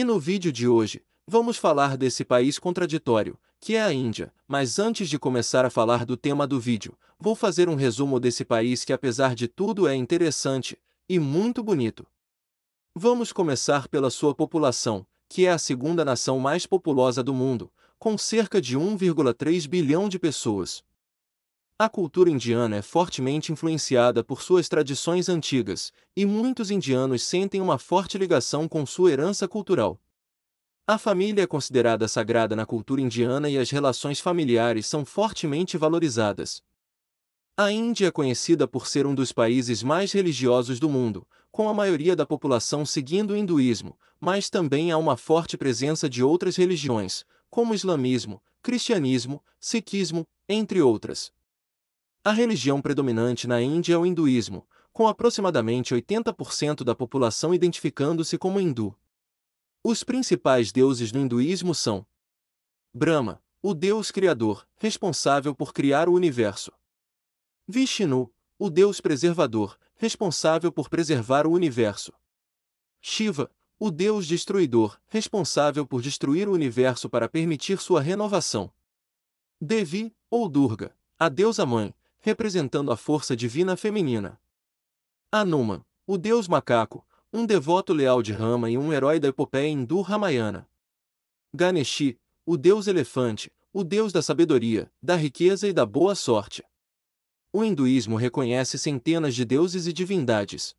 E no vídeo de hoje, vamos falar desse país contraditório, que é a Índia, mas antes de começar a falar do tema do vídeo, vou fazer um resumo desse país que apesar de tudo é interessante e muito bonito. Vamos começar pela sua população, que é a segunda nação mais populosa do mundo, com cerca de 1,3 bilhão de pessoas. A cultura indiana é fortemente influenciada por suas tradições antigas, e muitos indianos sentem uma forte ligação com sua herança cultural. A família é considerada sagrada na cultura indiana e as relações familiares são fortemente valorizadas. A Índia é conhecida por ser um dos países mais religiosos do mundo, com a maioria da população seguindo o hinduísmo, mas também há uma forte presença de outras religiões, como islamismo, cristianismo, sikhismo, entre outras. A religião predominante na Índia é o hinduísmo, com aproximadamente 80% da população identificando-se como hindu. Os principais deuses do hinduísmo são Brahma, o deus criador, responsável por criar o universo. Vishnu, o deus preservador, responsável por preservar o universo. Shiva, o deus destruidor, responsável por destruir o universo para permitir sua renovação. Devi, ou Durga, a deusa mãe, representando a força divina feminina. Anuma, o deus macaco, um devoto leal de Rama e um herói da epopeia hindu Ramayana. Ganeshi, o deus elefante, o deus da sabedoria, da riqueza e da boa sorte. O hinduísmo reconhece centenas de deuses e divindades.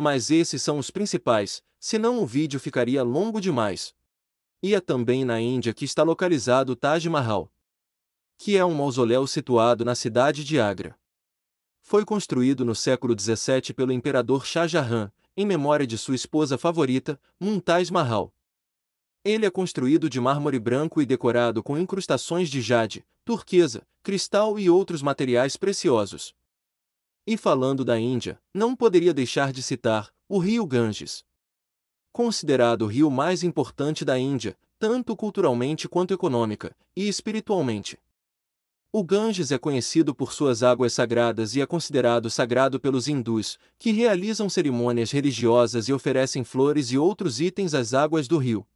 Mas esses são os principais, senão o vídeo ficaria longo demais. E é também na Índia que está localizado o Taj Mahal, que é um mausoléu situado na cidade de Agra. Foi construído no século XVII pelo imperador Shah Jahan, em memória de sua esposa favorita, Mumtaz Mahal. Ele é construído de mármore branco e decorado com incrustações de jade, turquesa, cristal e outros materiais preciosos. E falando da Índia, não poderia deixar de citar o rio Ganges. Considerado o rio mais importante da Índia, tanto culturalmente quanto econômica e espiritualmente. O Ganges é conhecido por suas águas sagradas e é considerado sagrado pelos hindus, que realizam cerimônias religiosas e oferecem flores e outros itens às águas do rio.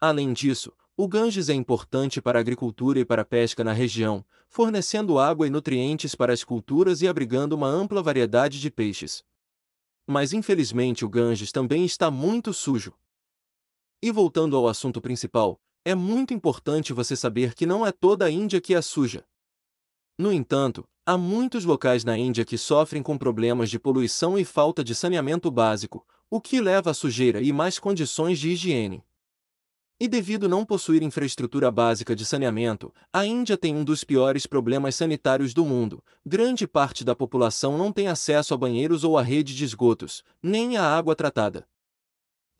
Além disso, o Ganges é importante para a agricultura e para a pesca na região, fornecendo água e nutrientes para as culturas e abrigando uma ampla variedade de peixes. Mas infelizmente o Ganges também está muito sujo. E voltando ao assunto principal, é muito importante você saber que não é toda a Índia que é suja. No entanto, há muitos locais na Índia que sofrem com problemas de poluição e falta de saneamento básico, o que leva à sujeira e mais condições de higiene. E devido não possuir infraestrutura básica de saneamento, a Índia tem um dos piores problemas sanitários do mundo. Grande parte da população não tem acesso a banheiros ou a rede de esgotos, nem a água tratada.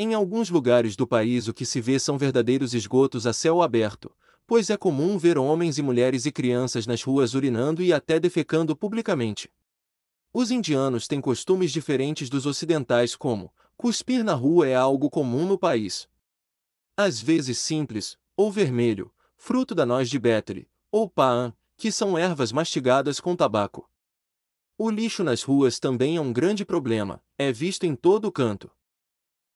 Em alguns lugares do país o que se vê são verdadeiros esgotos a céu aberto, pois é comum ver homens e mulheres e crianças nas ruas urinando e até defecando publicamente. Os indianos têm costumes diferentes dos ocidentais, como cuspir na rua é algo comum no país. Às vezes simples, ou vermelho, fruto da noz de betre, ou paan, que são ervas mastigadas com tabaco. O lixo nas ruas também é um grande problema, é visto em todo canto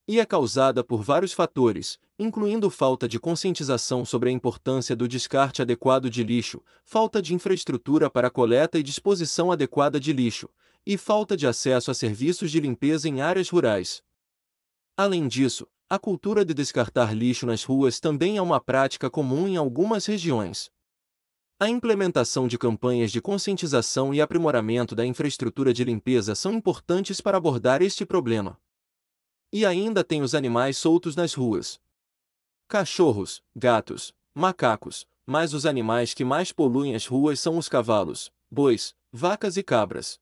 e é causada por vários fatores, incluindo falta de conscientização sobre a importância do descarte adequado de lixo, falta de infraestrutura para coleta e disposição adequada de lixo, e falta de acesso a serviços de limpeza em áreas rurais. Além disso, a cultura de descartar lixo nas ruas também é uma prática comum em algumas regiões. A implementação de campanhas de conscientização e aprimoramento da infraestrutura de limpeza são importantes para abordar este problema. E ainda tem os animais soltos nas ruas. Cachorros, gatos, macacos, mas os animais que mais poluem as ruas são os cavalos, bois, vacas e cabras.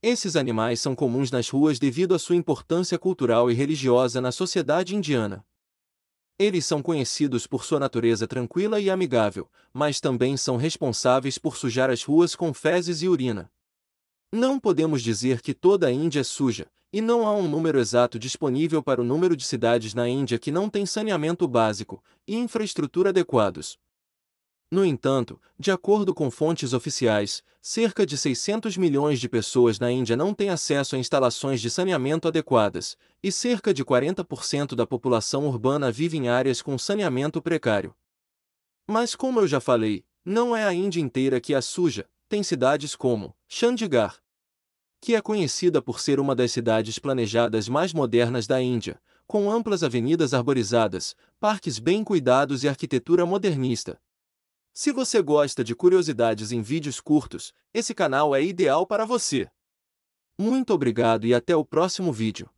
Esses animais são comuns nas ruas devido à sua importância cultural e religiosa na sociedade indiana. Eles são conhecidos por sua natureza tranquila e amigável, mas também são responsáveis por sujar as ruas com fezes e urina. Não podemos dizer que toda a Índia é suja, e não há um número exato disponível para o número de cidades na Índia que não têm saneamento básico e infraestrutura adequados. No entanto, de acordo com fontes oficiais, cerca de 600 milhões de pessoas na Índia não têm acesso a instalações de saneamento adequadas, e cerca de 40% da população urbana vive em áreas com saneamento precário. Mas, como eu já falei, não é a Índia inteira que é suja, tem cidades como Chandigarh, que é conhecida por ser uma das cidades planejadas mais modernas da Índia, com amplas avenidas arborizadas, parques bem cuidados e arquitetura modernista. Se você gosta de curiosidades em vídeos curtos, esse canal é ideal para você. Muito obrigado e até o próximo vídeo.